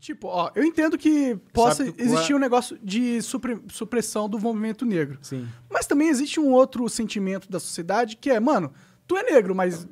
Tipo, ó, eu entendo que possa que existir é... um negócio de supre... supressão do movimento negro. Sim. Mas também existe um outro sentimento da sociedade que é, mano, tu é negro, mas.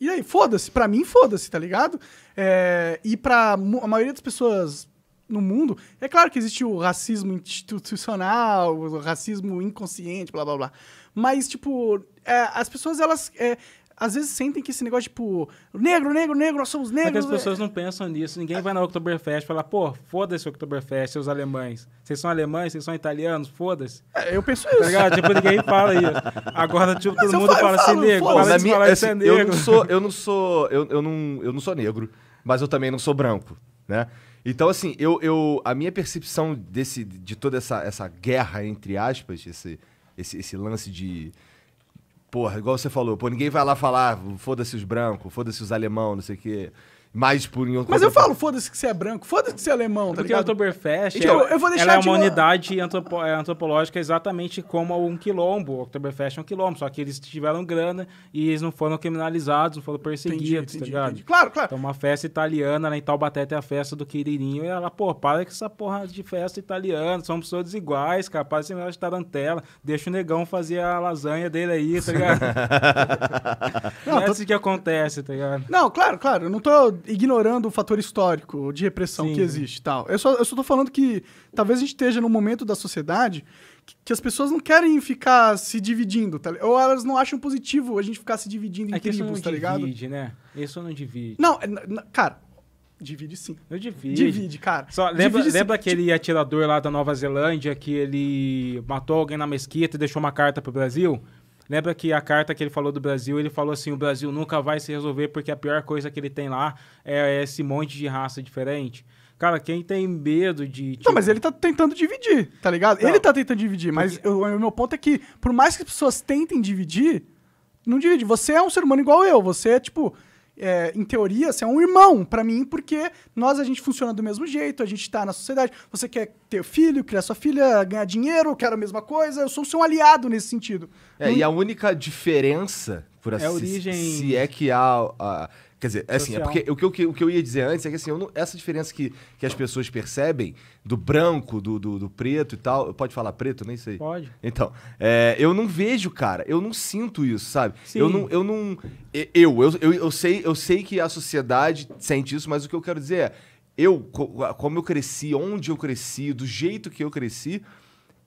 E aí, foda-se, pra mim, foda-se, tá ligado? É... E pra a maioria das pessoas no mundo, é claro que existe o racismo institucional, o racismo inconsciente, blá blá blá. Mas, tipo, é, as pessoas, elas. É, às vezes sentem que esse negócio, tipo, negro, negro, negro, nós somos negros. Porque é as pessoas não pensam nisso. Ninguém vai na Oktoberfest e fala, pô, foda-se Oktoberfest, seus alemães. Vocês são alemães, vocês são italianos, foda-se. É, eu penso tá isso. Tá tipo, ninguém fala isso. Agora, tipo, todo mundo fala assim, negro. Fala de fala isso, é assim, negro. Eu não sou, eu não sou, eu, eu, não, eu não sou negro, mas eu também não sou branco, né? Então, assim, eu, eu, a minha percepção desse, de toda essa, essa guerra, entre aspas, esse, esse, esse lance de Porra, igual você falou, pô, ninguém vai lá falar, ah, foda-se os brancos, foda-se os alemão, não sei o quê. Mas por em Mas eu falo, foda-se que você é branco, foda-se que você é alemão, tá Porque ligado? Porque Oktoberfest então, é, eu vou deixar ela é uma unidade antropo é, antropológica exatamente como um quilombo. O Oktoberfest é um quilombo, só que eles tiveram grana e eles não foram criminalizados, não foram perseguidos, entendi, tá entendi, tá ligado? Entendi. Claro, claro. Então uma festa italiana, lá em Taubaté tem a festa do Quiririnho, e ela, pô, para com essa porra de festa italiana, são pessoas iguais, capaz de ser de tarantela, deixa o negão fazer a lasanha dele aí, tá ligado? não, é tô... isso assim que acontece, tá ligado? Não, claro, claro, eu não tô ignorando o fator histórico de repressão Sim. que existe tal. Eu só, eu só tô falando que talvez a gente esteja num momento da sociedade que, que as pessoas não querem ficar se dividindo, tá? ou elas não acham positivo a gente ficar se dividindo em é tribos, isso não tá divide, ligado? divide, né? Isso não divide. Não, é, cara, Divide sim. Eu divide. Divide, cara. Só, lembra divide, lembra aquele atirador lá da Nova Zelândia que ele matou alguém na mesquita e deixou uma carta pro Brasil? Lembra que a carta que ele falou do Brasil, ele falou assim: o Brasil nunca vai se resolver porque a pior coisa que ele tem lá é esse monte de raça diferente. Cara, quem tem medo de. Tipo... Não, mas ele tá tentando dividir, tá ligado? Não. Ele tá tentando dividir, mas porque... o meu ponto é que, por mais que as pessoas tentem dividir, não divide. Você é um ser humano igual eu. Você é, tipo, é, em teoria, você é um irmão para mim, porque nós a gente funciona do mesmo jeito, a gente tá na sociedade. Você quer ter filho, criar sua filha, ganhar dinheiro, eu quero a mesma coisa, eu sou seu aliado nesse sentido. É, e a única diferença, por é assim é se, origem... se é que há. A, Quer dizer, é assim, é porque o que, eu, o que eu ia dizer antes é que assim, não, essa diferença que, que as pessoas percebem do branco, do, do, do, preto e tal. Pode falar preto, nem sei. Pode. Então, é, eu não vejo, cara. Eu não sinto isso, sabe? Sim. Eu não. Eu, não eu, eu, eu, eu, sei, eu sei que a sociedade sente isso, mas o que eu quero dizer é. Eu, como eu cresci, onde eu cresci, do jeito que eu cresci,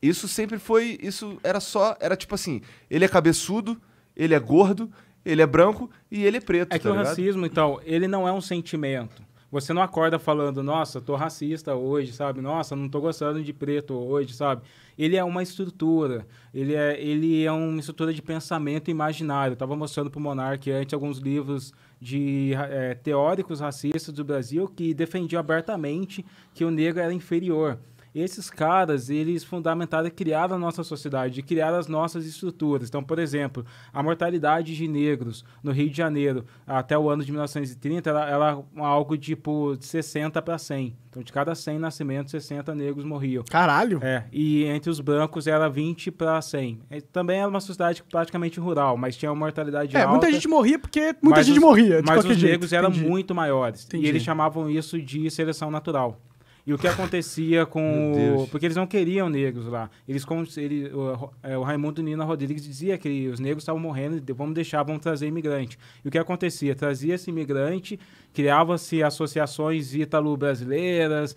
isso sempre foi. Isso era só. Era tipo assim: ele é cabeçudo, ele é gordo, ele é branco e ele é preto. É que tá o ligado? racismo, então, ele não é um sentimento. Você não acorda falando, nossa, tô racista hoje, sabe? Nossa, não tô gostando de preto hoje, sabe? Ele é uma estrutura, ele é, ele é uma estrutura de pensamento imaginário. Eu tava mostrando pro Monark antes alguns livros de é, teóricos racistas do Brasil que defendiam abertamente que o negro era inferior esses caras, eles fundamentaram, criaram a nossa sociedade, criaram as nossas estruturas. Então, por exemplo, a mortalidade de negros no Rio de Janeiro até o ano de 1930 era, era algo tipo de 60 para 100. Então, de cada 100 nascimentos, 60 negros morriam. Caralho! É, e entre os brancos era 20 para 100. Também era uma sociedade praticamente rural, mas tinha uma mortalidade é, alta. É, muita gente morria porque muita gente os, morria, de Mas os jeito. negros eram Entendi. muito maiores. Entendi. E eles chamavam isso de seleção natural. E o que acontecia com o... Porque eles não queriam negros lá. Eles, ele, o, é, o Raimundo Nina Rodrigues dizia que os negros estavam morrendo, vamos deixar, vamos trazer imigrante. E o que acontecia? Trazia-se imigrante, criava-se associações ítalo-brasileiras,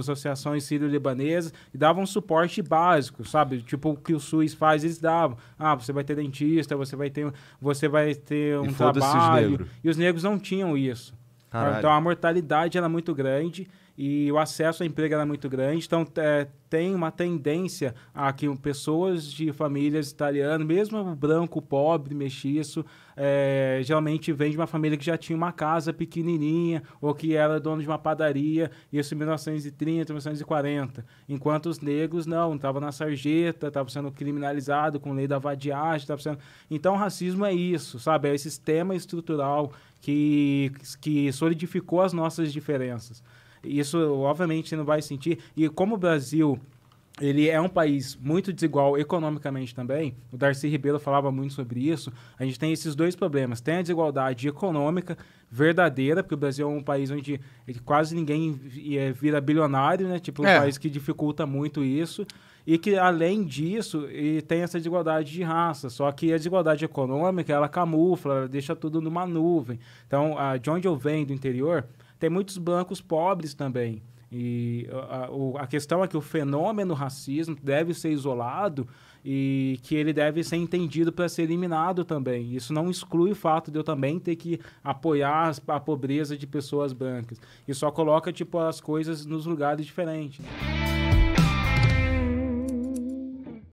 associações sírio-libanesas, e davam suporte básico, sabe? Tipo o que o SUS faz, eles davam. Ah, você vai ter dentista, você vai ter, você vai ter um e trabalho. Os e os negros não tinham isso. Caralho. Então a mortalidade era muito grande e o acesso ao emprego era muito grande. Então, é, tem uma tendência a que pessoas de famílias italianas, mesmo branco, pobre, mestiço, é, geralmente vem de uma família que já tinha uma casa pequenininha ou que era dono de uma padaria, isso em 1930, 1940. Enquanto os negros, não, estavam na sarjeta, estavam sendo criminalizados com lei da vadiagem, estavam sendo... Então, racismo é isso, sabe? É esse sistema estrutural que, que solidificou as nossas diferenças. Isso, obviamente, não vai sentir. E como o Brasil ele é um país muito desigual economicamente também. O Darcy Ribeiro falava muito sobre isso. A gente tem esses dois problemas. Tem a desigualdade econômica verdadeira, porque o Brasil é um país onde quase ninguém é, vira bilionário, né? Tipo, um é. país que dificulta muito isso. E que, além disso, tem essa desigualdade de raça. Só que a desigualdade econômica, ela camufla, ela deixa tudo numa nuvem. Então, a, de onde eu venho, do interior, tem muitos bancos pobres também. E a, a, questão é que o fenômeno racismo deve ser isolado e que ele deve ser entendido para ser eliminado também. Isso não exclui o fato de eu também ter que apoiar a pobreza de pessoas brancas. E só coloca tipo as coisas nos lugares diferentes.